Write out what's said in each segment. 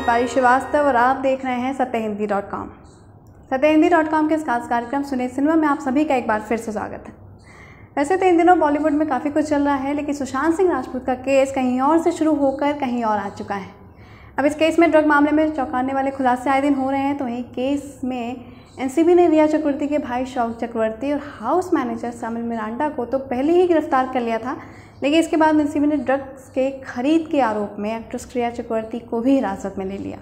दीपाली श्रीवास्तव और आप देख रहे हैं सत्य हिंदी डॉट कॉम सत्य हिंदी डॉट कॉम के इस खास कार्यक्रम सुने सिनेमा में आप सभी का एक बार फिर से स्वागत है वैसे तो इन दिनों बॉलीवुड में काफ़ी कुछ चल रहा है लेकिन सुशांत सिंह राजपूत का केस कहीं और से शुरू होकर कहीं और आ चुका है अब इस केस में ड्रग मामले में चौंकाने वाले खुलासे आए दिन हो रहे हैं तो वहीं केस में एनसीबी ने रिया चक्रवर्ती के भाई शौक चक्रवर्ती और हाउस मैनेजर शामिल मिरांडा को तो पहले ही गिरफ्तार कर लिया था लेकिन इसके बाद एनसीबी ने ड्रग्स के खरीद के आरोप में एक्ट्रेस क्रिया चक्रवर्ती को भी हिरासत में ले लिया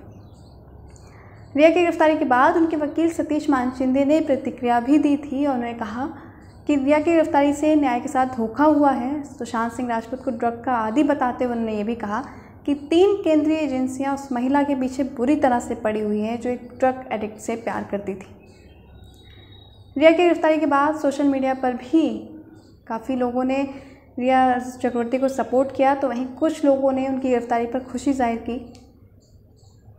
रिया की गिरफ्तारी के बाद उनके वकील सतीश मानचिंदे ने प्रतिक्रिया भी दी थी और उन्होंने कहा कि रिया की गिरफ्तारी से न्याय के साथ धोखा हुआ है सुशांत सिंह राजपूत को ड्रग का आदि बताते हुए उन्होंने ये भी कहा कि तीन केंद्रीय एजेंसियां उस महिला के पीछे बुरी तरह से पड़ी हुई हैं जो एक ड्रग एडिक्ट से प्यार करती थी रिया की गिरफ्तारी के बाद सोशल मीडिया पर भी काफ़ी लोगों ने रिया चक्रवर्ती को सपोर्ट किया तो वहीं कुछ लोगों ने उनकी गिरफ्तारी पर खुशी जाहिर की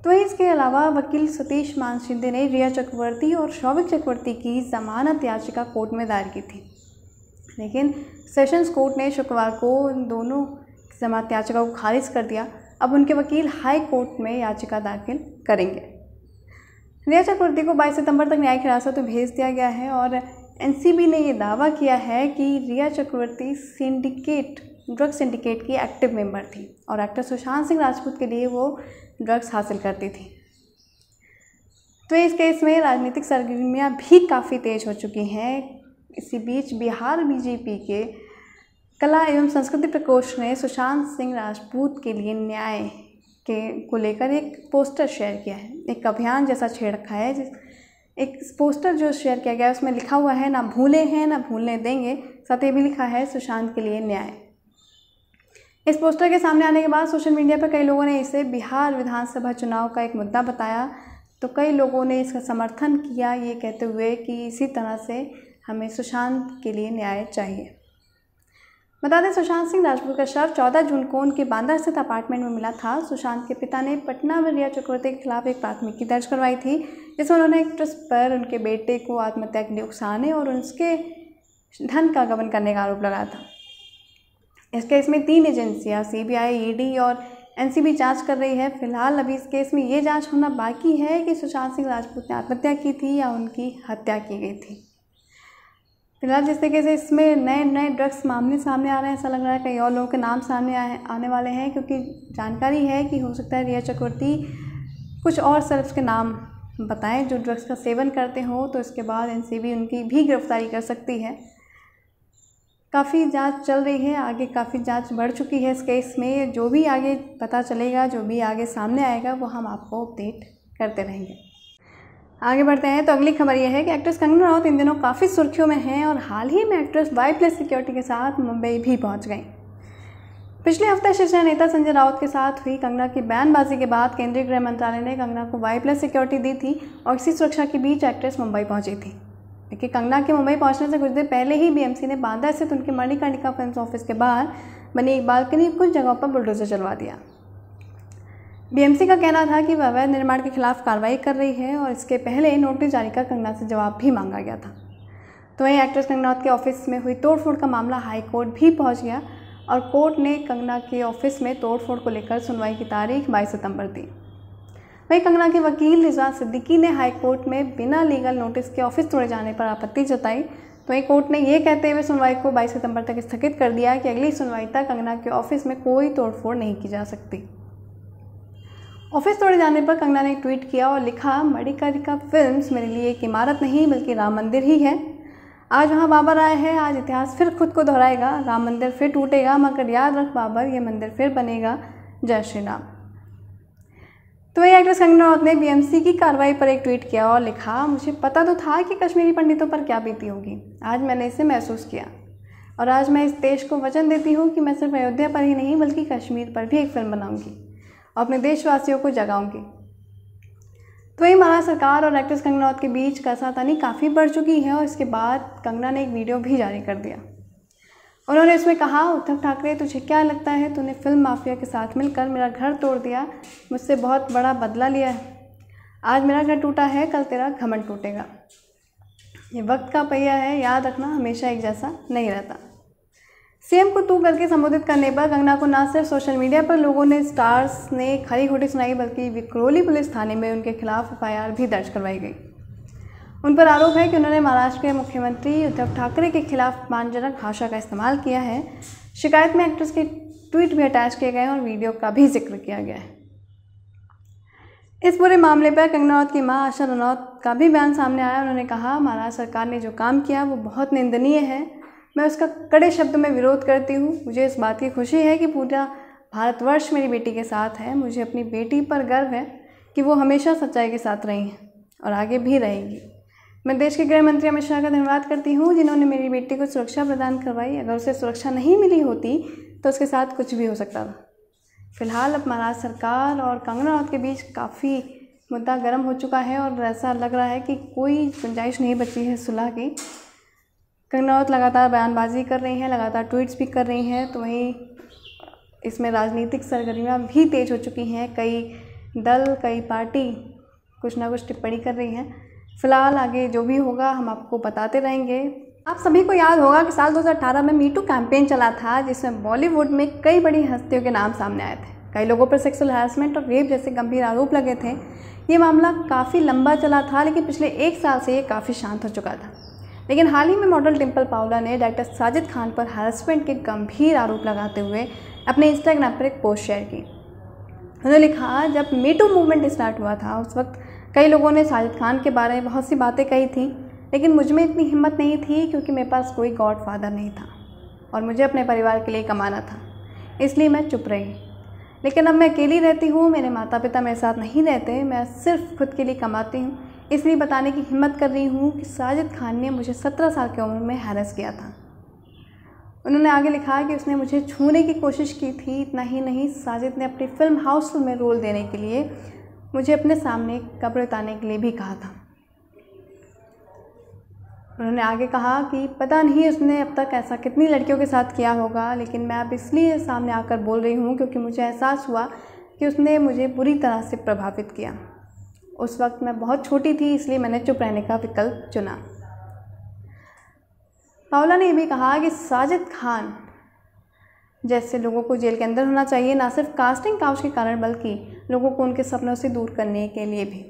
तो इसके अलावा वकील सतीश मान शिंदे ने रिया चक्रवर्ती और शौविक चक्रवर्ती की जमानत याचिका कोर्ट में दायर की थी लेकिन सेशंस कोर्ट ने शुक्रवार को दोनों जमानत याचिका को खारिज कर दिया अब उनके वकील हाई कोर्ट में याचिका दाखिल करेंगे रिया चक्रवर्ती को 22 सितंबर तक न्यायिक हिरासत में भेज दिया गया है और एनसीबी ने यह दावा किया है कि Rhea Chakraborty syndicate drug syndicate की एक्टिव मेंबर थी और एक्टर सुशांत सिंह राजपूत के लिए वो ड्रग्स हासिल करती थी तो इस केस में राजनीतिक सरगर्मियाँ भी काफ़ी तेज हो चुकी हैं इसी बीच बिहार बीजेपी के कला एवं संस्कृति प्रकोष्ठ ने सुशांत सिंह राजपूत के लिए न्याय के को लेकर एक पोस्टर शेयर किया है एक अभियान जैसा छेड़ रखा है जिस एक पोस्टर जो शेयर किया गया उसमें लिखा हुआ है ना भूले हैं ना भूलने देंगे साथ ही भी लिखा है सुशांत के लिए न्याय इस पोस्टर के सामने आने के बाद सोशल मीडिया पर कई लोगों ने इसे बिहार विधानसभा चुनाव का एक मुद्दा बताया तो कई लोगों ने इसका समर्थन किया ये कहते हुए कि इसी तरह से हमें सुशांत के लिए न्याय चाहिए बता दें सुशांत सिंह राजपूत का शव 14 जून को उनके बांदा स्थित अपार्टमेंट में मिला था सुशांत के पिता ने पटना में रिया चक्रवर्ती के खिलाफ एक प्राथमिकी दर्ज करवाई थी जिसमें उन्होंने एक्ट्रेस पर उनके बेटे को आत्महत्या के लिए उकसाने और उसके धन का गबन करने का आरोप लगाया था इस केस में तीन एजेंसियां सीबीआई, ईडी और एनसीबी जांच कर रही है फिलहाल अभी इस केस में ये जांच होना बाकी है कि सुशांत सिंह राजपूत ने आत्महत्या की थी या उनकी हत्या की गई थी फिलहाल जिस तरीके से इसमें नए नए ड्रग्स मामले सामने आ रहे हैं ऐसा लग रहा है कई और लोगों के नाम सामने आए आने वाले हैं क्योंकि जानकारी है कि हो सकता है रिया चक्रवर्ती कुछ और सेल्फ के नाम बताएं जो ड्रग्स का सेवन करते हो तो इसके बाद एन उनकी भी गिरफ्तारी कर सकती है काफ़ी जांच चल रही है आगे काफ़ी जांच बढ़ चुकी है इस केस में जो भी आगे पता चलेगा जो भी आगे सामने आएगा वो हम आपको अपडेट करते रहेंगे आगे बढ़ते हैं तो अगली खबर यह है कि एक्ट्रेस कंगना राउत इन दिनों काफ़ी सुर्खियों में हैं और हाल ही में एक्ट्रेस वाई प्लस सिक्योरिटी के साथ मुंबई भी पहुंच गई पिछले हफ्ते शिवसेना नेता संजय राउत के साथ हुई कंगना की बयानबाजी के बाद केंद्रीय गृह मंत्रालय ने कंगना को वाई प्लस सिक्योरिटी दी थी और इसी सुरक्षा के बीच एक्ट्रेस मुंबई पहुंची थी देखिए कंगना के मुंबई पहुंचने से कुछ देर पहले ही बीएमसी ने बांदा स्थित उनके मणिकर्णिका फिल्म ऑफिस के बाहर बनी एक बालकनी कुछ जगहों पर बुलडोजर चलवा दिया बीएमसी का कहना था कि वह अवैध निर्माण के खिलाफ कार्रवाई कर रही है और इसके पहले नोटिस जारी कर कंगना से जवाब भी मांगा गया था तो वहीं एक्ट्रेस कंगनाथ के ऑफिस में हुई तोड़फोड़ का मामला हाई कोर्ट भी पहुंच गया और कोर्ट ने कंगना के ऑफिस में तोड़फोड़ को लेकर सुनवाई की तारीख बाईस सितंबर दी वहीं कंगना के वकील रिजवान सिद्दीकी ने हाई कोर्ट में बिना लीगल नोटिस के ऑफिस तोड़े जाने पर आपत्ति जताई तो वहीं कोर्ट ने यह कहते हुए सुनवाई को 22 सितंबर तक स्थगित कर दिया कि अगली सुनवाई तक कंगना के ऑफिस में कोई तोड़फोड़ नहीं की जा सकती ऑफिस तोड़े जाने पर कंगना ने ट्वीट किया और लिखा मणिकारिका फिल्म मेरे लिए एक इमारत नहीं बल्कि राम मंदिर ही है आज वहाँ बाबर आए हैं आज इतिहास फिर खुद को दोहराएगा राम मंदिर फिर टूटेगा मगर याद रख बाबर ये मंदिर फिर बनेगा जय श्री राम तो वही एक्ट्रेस कंगना राउत ने बीएमसी की कार्रवाई पर एक ट्वीट किया और लिखा मुझे पता तो था कि कश्मीरी पंडितों पर क्या बीती होगी आज मैंने इसे महसूस किया और आज मैं इस देश को वचन देती हूँ कि मैं सिर्फ अयोध्या पर ही नहीं बल्कि कश्मीर पर भी एक फिल्म बनाऊँगी और अपने देशवासियों को जगाऊंगी तो वही महाराज सरकार और एक्ट्रेस कंगना रावत के बीच कसातानी काफ़ी बढ़ चुकी है और इसके बाद कंगना ने एक वीडियो भी जारी कर दिया उन्होंने इसमें कहा उद्धव ठाकरे तुझे क्या लगता है तूने फिल्म माफिया के साथ मिलकर मेरा घर तोड़ दिया मुझसे बहुत बड़ा बदला लिया है आज मेरा घर टूटा है कल तेरा घमंड टूटेगा ये वक्त का पहिया है याद रखना हमेशा एक जैसा नहीं रहता सीएम को तू करके संबोधित करने पर कंगना को न सिर्फ सोशल मीडिया पर लोगों ने स्टार्स ने खरी खोटी सुनाई बल्कि विक्रोली पुलिस थाने में उनके खिलाफ एफ भी दर्ज करवाई गई उन पर आरोप है कि उन्होंने महाराष्ट्र के मुख्यमंत्री उद्धव ठाकरे के खिलाफ मानजनक भाषा का इस्तेमाल किया है शिकायत में एक्ट्रेस के ट्वीट भी अटैच किए गए हैं और वीडियो का भी जिक्र किया गया है इस पूरे मामले पर कंगना रनौत की मां आशा रनौत का भी बयान सामने आया उन्होंने कहा महाराष्ट्र सरकार ने जो काम किया वो बहुत निंदनीय है मैं उसका कड़े शब्द में विरोध करती हूँ मुझे इस बात की खुशी है कि पूरा भारतवर्ष मेरी बेटी के साथ है मुझे अपनी बेटी पर गर्व है कि वो हमेशा सच्चाई के साथ रही हैं और आगे भी रहेंगी मैं देश के गृह मंत्री अमित शाह का धन्यवाद करती हूँ जिन्होंने मेरी बेटी को सुरक्षा प्रदान करवाई अगर उसे सुरक्षा नहीं मिली होती तो उसके साथ कुछ भी हो सकता था फिलहाल अब महाराष्ट्र सरकार और कंगना राउत के बीच काफ़ी मुद्दा गर्म हो चुका है और ऐसा लग रहा है कि कोई गुंजाइश नहीं बची है सुलह की कंगना रावत लगातार बयानबाजी कर रही हैं लगातार ट्वीट्स भी कर रही हैं तो वहीं इसमें राजनीतिक सरगर्मियाँ भी तेज़ हो चुकी हैं कई दल कई पार्टी कुछ ना कुछ टिप्पणी कर रही हैं फ़िलहाल आगे जो भी होगा हम आपको बताते रहेंगे आप सभी को याद होगा कि साल 2018 में मीटू कैंपेन चला था जिसमें बॉलीवुड में कई बड़ी हस्तियों के नाम सामने आए थे कई लोगों पर सेक्सुअल हेरासमेंट और रेप जैसे गंभीर आरोप लगे थे ये मामला काफ़ी लंबा चला था लेकिन पिछले एक साल से ये काफ़ी शांत हो चुका था लेकिन हाल ही में मॉडल टिम्पल पावला ने डायरेक्टर साजिद खान पर हरसमेंट के गंभीर आरोप लगाते हुए अपने इंस्टाग्राम पर एक पोस्ट शेयर की उन्होंने लिखा जब मीटू मूवमेंट स्टार्ट हुआ था उस वक्त कई लोगों ने साजिद खान के बारे में बहुत सी बातें कही थी लेकिन मुझ में इतनी हिम्मत नहीं थी क्योंकि मेरे पास कोई गॉड फादर नहीं था और मुझे अपने परिवार के लिए कमाना था इसलिए मैं चुप रही लेकिन अब मैं अकेली रहती हूँ मेरे माता पिता मेरे साथ नहीं रहते मैं सिर्फ खुद के लिए कमाती हूँ इसलिए बताने की हिम्मत कर रही हूँ कि साजिद खान ने मुझे सत्रह साल की उम्र में हैरस किया था उन्होंने आगे लिखा कि उसने मुझे छूने की कोशिश की थी इतना ही नहीं साजिद ने अपनी फिल्म हाउस में रोल देने के लिए मुझे अपने सामने कपड़े उतारने के लिए भी कहा था उन्होंने आगे कहा कि पता नहीं उसने अब तक ऐसा कितनी लड़कियों के साथ किया होगा लेकिन मैं अब इसलिए सामने आकर बोल रही हूँ क्योंकि मुझे एहसास हुआ कि उसने मुझे बुरी तरह से प्रभावित किया उस वक्त मैं बहुत छोटी थी इसलिए मैंने चुप रहने का विकल्प चुना पावला ने यह भी कहा कि साजिद खान जैसे लोगों को जेल के अंदर होना चाहिए ना सिर्फ कास्टिंग काउच के कारण बल्कि लोगों को उनके सपनों से दूर करने के लिए भी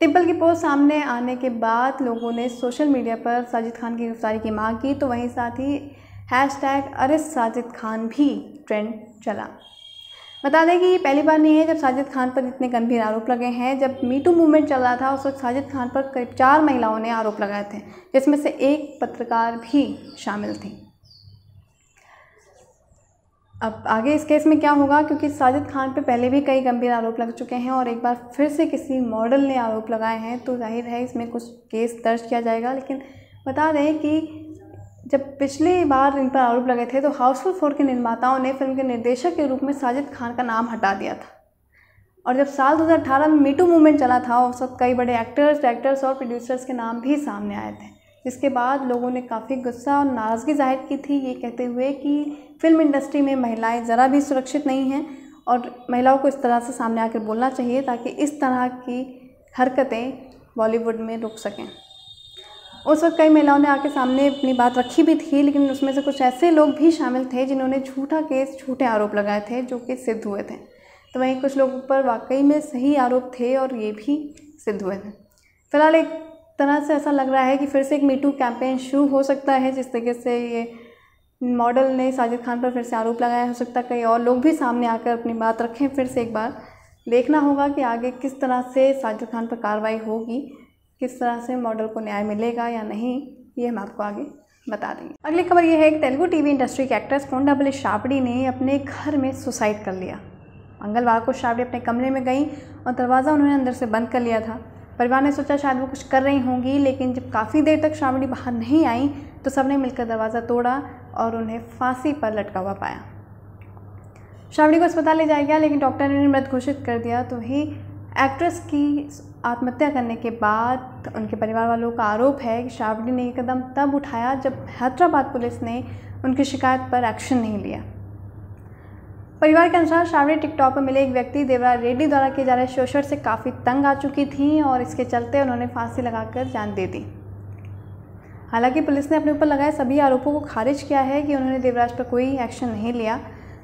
टिब्बल की पोस्ट सामने आने के बाद लोगों ने सोशल मीडिया पर साजिद खान की गिरफ्तारी की मांग की तो वहीं साथ ही हैश टैग अरे साजिद खान भी ट्रेंड चला बता दें कि ये पहली बार नहीं है जब साजिद खान पर इतने गंभीर आरोप लगे हैं जब मीटू मूवमेंट चल रहा था उस वक्त साजिद खान पर करीब चार महिलाओं ने आरोप लगाए थे जिसमें से एक पत्रकार भी शामिल थी अब आगे इस केस में क्या होगा क्योंकि साजिद खान पे पहले भी कई गंभीर आरोप लग चुके हैं और एक बार फिर से किसी मॉडल ने आरोप लगाए हैं तो जाहिर है इसमें कुछ केस दर्ज किया जाएगा लेकिन बता दें कि जब पिछली बार इन पर आरोप लगे थे तो हाउसफुल फोर के निर्माताओं ने फिल्म के निर्देशक के रूप में साजिद खान का नाम हटा दिया था और जब साल 2018 में मीटू मूवमेंट चला था उस वक्त कई बड़े एक्टर्स डायरेक्टर्स और प्रोड्यूसर्स के नाम भी सामने आए थे जिसके बाद लोगों ने काफ़ी गुस्सा और नाराज़गी जाहिर की थी ये कहते हुए कि फिल्म इंडस्ट्री में महिलाएं ज़रा भी सुरक्षित नहीं हैं और महिलाओं को इस तरह से सामने आकर बोलना चाहिए ताकि इस तरह की हरकतें बॉलीवुड में रुक सकें उस वक्त कई महिलाओं ने आके सामने अपनी बात रखी भी थी लेकिन उसमें से कुछ ऐसे लोग भी शामिल थे जिन्होंने झूठा केस झूठे आरोप लगाए थे जो कि सिद्ध हुए थे तो वहीं कुछ लोगों पर वाकई में सही आरोप थे और ये भी सिद्ध हुए थे फिलहाल एक तरह से ऐसा लग रहा है कि फिर से एक मीटू कैंपेन शुरू हो सकता है जिस तरीके से ये मॉडल ने साजिद खान पर फिर से आरोप लगाया हो सकता है कई और लोग भी सामने आकर अपनी बात रखें फिर से एक बार देखना होगा कि आगे किस तरह से साजिद खान पर कार्रवाई होगी किस तरह से मॉडल को न्याय मिलेगा या नहीं ये हम आपको आगे बता देंगे अगली खबर यह है कि तेलुगु टीवी इंडस्ट्री के एक्ट्रेस कोंडाबली शापड़ी ने अपने घर में सुसाइड कर लिया मंगलवार को शावड़ी अपने कमरे में गई और दरवाज़ा उन्होंने अंदर से बंद कर लिया था परिवार ने सोचा शायद वो कुछ कर रही होंगी लेकिन जब काफ़ी देर तक श्रावणी बाहर नहीं आई तो सबने मिलकर दरवाज़ा तोड़ा और उन्हें फांसी पर लटका हुआ पाया श्रावणी को अस्पताल ले जाया गया लेकिन डॉक्टर ने उन्हें मृत घोषित कर दिया तो वही एक्ट्रेस की आत्महत्या करने के बाद उनके परिवार वालों का आरोप है कि श्रावणी ने यह कदम तब उठाया जब हैदराबाद पुलिस ने उनकी शिकायत पर एक्शन नहीं लिया परिवार के अनुसार श्रावणी टिकटॉक पर मिले एक व्यक्ति देवराज रेड्डी द्वारा किए जा रहे शोषण से काफ़ी तंग आ चुकी थी और इसके चलते उन्होंने फांसी लगाकर जान दे दी हालांकि पुलिस ने अपने ऊपर लगाए सभी आरोपों को खारिज किया है कि उन्होंने देवराज पर कोई एक्शन नहीं लिया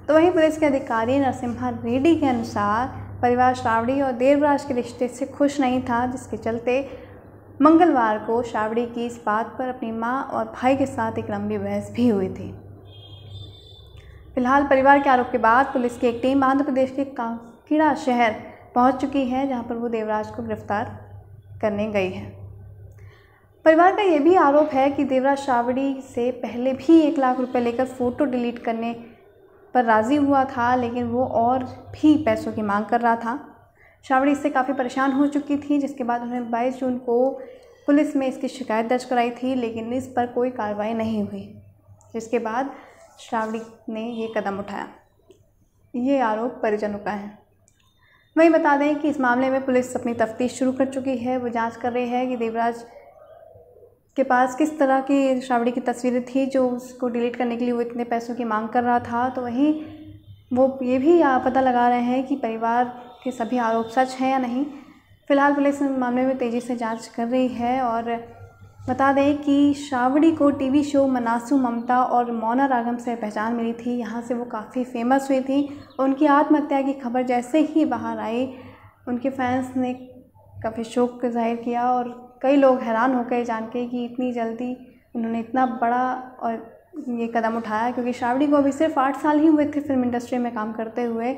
तो वहीं पुलिस के अधिकारी नरसिम्हा रेड्डी के अनुसार परिवार श्रावणी और देवराज के रिश्ते से खुश नहीं था जिसके चलते मंगलवार को श्रावणी की इस बात पर अपनी माँ और भाई के साथ एक लंबी बहस भी हुई थी फिलहाल परिवार के आरोप के बाद पुलिस की एक टीम आंध्र प्रदेश के काकीड़ा शहर पहुंच चुकी है जहां पर वो देवराज को गिरफ्तार करने गई है परिवार का ये भी आरोप है कि देवराज श्रावणी से पहले भी एक लाख रुपए लेकर फ़ोटो डिलीट करने पर राज़ी हुआ था लेकिन वो और भी पैसों की मांग कर रहा था शावड़ी इससे काफ़ी परेशान हो चुकी थी जिसके बाद उन्होंने बाईस जून को पुलिस में इसकी शिकायत दर्ज कराई थी लेकिन इस पर कोई कार्रवाई नहीं हुई जिसके बाद श्रावड़ी ने ये कदम उठाया ये आरोप परिजनों का है वहीं बता दें कि इस मामले में पुलिस अपनी तफ्तीश शुरू कर चुकी है वो जांच कर रही है कि देवराज के पास किस तरह की श्रावड़ी की तस्वीरें थी जो उसको डिलीट करने के लिए वो इतने पैसों की मांग कर रहा था तो वहीं वो ये भी पता लगा रहे हैं कि परिवार के सभी आरोप सच हैं या नहीं फिलहाल पुलिस मामले में तेज़ी से जांच कर रही है और बता दें कि श्रावड़ी को टीवी शो मनासु ममता और मौना रागम से पहचान मिली थी यहाँ से वो काफ़ी फेमस हुई थी उनकी आत्महत्या की खबर जैसे ही बाहर आई उनके फैंस ने काफ़ी शोक जाहिर किया और कई लोग हैरान हो गए जान के कि इतनी जल्दी उन्होंने इतना बड़ा और ये कदम उठाया क्योंकि श्रावणी को अभी सिर्फ आठ साल ही हुए थे फिल्म इंडस्ट्री में काम करते हुए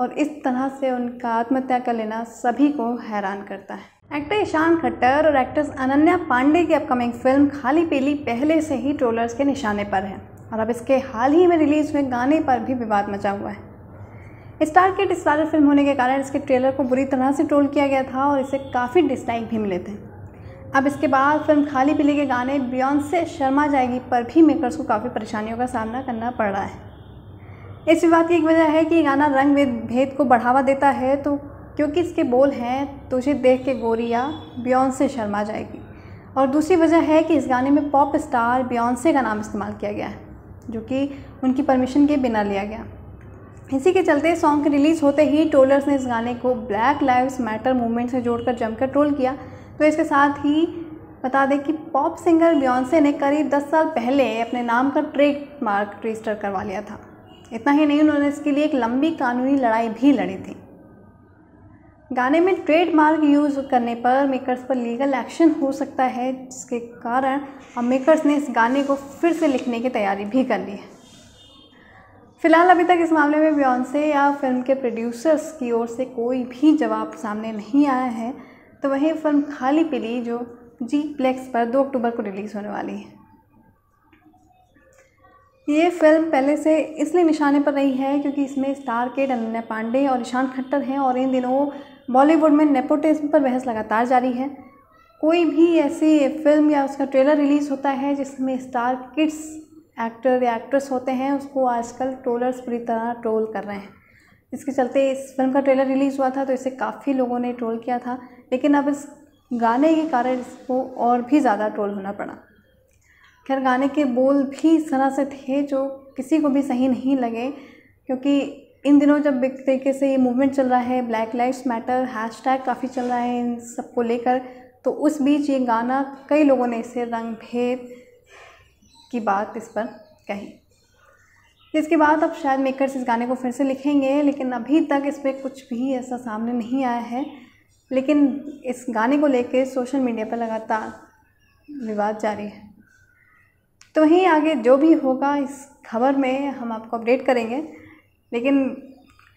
और इस तरह से उनका आत्महत्या कर लेना सभी को हैरान करता है एक्टर ईशान खट्टर और एक्ट्रेस अनन्या पांडे की अपकमिंग फिल्म खाली पीली पहले से ही ट्रोलर्स के निशाने पर है और अब इसके हाल ही में रिलीज हुए गाने पर भी विवाद मचा हुआ है स्टार किट स्टारर फिल्म होने के कारण इसके ट्रेलर को बुरी तरह से ट्रोल किया गया था और इसे काफ़ी डिसलाइक भी मिले थे अब इसके बाद फिल्म खाली पीली के गाने बियॉन्स से शर्मा जाएगी पर भी मेकर्स को काफ़ी परेशानियों का सामना करना पड़ रहा है इस विवाद की एक वजह है कि गाना रंग भेद को बढ़ावा देता है तो क्योंकि इसके बोल हैं तुझे तो देख के गोरिया बियॉन्स से शर्मा जाएगी और दूसरी वजह है कि इस गाने में पॉप स्टार बियॉन्से का नाम इस्तेमाल किया गया है जो कि उनकी परमिशन के बिना लिया गया इसी के चलते सॉन्ग के रिलीज़ होते ही ट्रोलर्स ने इस गाने को ब्लैक लाइव्स मैटर मूवमेंट से जोड़कर जमकर ट्रोल किया तो इसके साथ ही बता दें कि पॉप सिंगर बियॉन्से ने करीब 10 साल पहले अपने नाम का ट्रेड मार्क रजिस्टर करवा लिया था इतना ही नहीं उन्होंने इसके लिए एक लंबी कानूनी लड़ाई भी लड़ी थी गाने में ट्रेड मार्क यूज़ करने पर मेकर्स पर लीगल एक्शन हो सकता है जिसके कारण अब मेकर्स ने इस गाने को फिर से लिखने की तैयारी भी कर ली है फिलहाल अभी तक इस मामले में बियॉन्से या फिल्म के प्रोड्यूसर्स की ओर से कोई भी जवाब सामने नहीं आया है तो वहीं फिल्म खाली पिली जो जी प्लेक्स पर 2 अक्टूबर को रिलीज़ होने वाली है ये फिल्म पहले से इसलिए निशाने पर रही है क्योंकि इसमें स्टार के अनन्या पांडे और ईशान खट्टर हैं और इन दिनों बॉलीवुड में नेपोटिज्म पर बहस लगातार जारी है कोई भी ऐसी फिल्म या उसका ट्रेलर रिलीज़ होता है जिसमें स्टार किड्स एक्टर या एक्ट्रेस होते हैं उसको आजकल ट्रोलर्स पूरी तरह ट्रोल कर रहे हैं इसके चलते इस फिल्म का ट्रेलर रिलीज़ हुआ था तो इसे काफ़ी लोगों ने ट्रोल किया था लेकिन अब इस गाने के कारण इसको और भी ज़्यादा ट्रोल होना पड़ा खैर गाने के बोल भी इस तरह से थे जो किसी को भी सही नहीं लगे क्योंकि इन दिनों जब एक तरीके से ये मूवमेंट चल रहा है ब्लैक लाइफ्स मैटर हैशटैग काफ़ी चल रहा है इन सबको लेकर तो उस बीच ये गाना कई लोगों ने इसे रंग भेद की बात इस पर कही इसके बाद अब शायद मेकर्स इस गाने को फिर से लिखेंगे लेकिन अभी तक इस पर कुछ भी ऐसा सामने नहीं आया है लेकिन इस गाने को लेकर सोशल मीडिया पर लगातार विवाद जारी है तो ही आगे जो भी होगा इस खबर में हम आपको अपडेट करेंगे लेकिन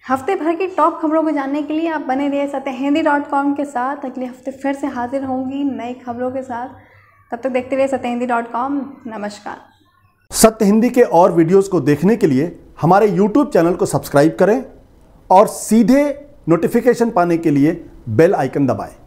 हफ्ते भर की टॉप खबरों को जानने के लिए आप बने रहिए सत्य हिंदी डॉट कॉम के साथ अगले हफ्ते फिर से हाजिर होंगी नई खबरों के साथ तब तक देखते रहिए सत्य हिंदी डॉट कॉम नमस्कार सत्य हिंदी के और वीडियोस को देखने के लिए हमारे यूट्यूब चैनल को सब्सक्राइब करें और सीधे नोटिफिकेशन पाने के लिए बेल आइकन दबाएं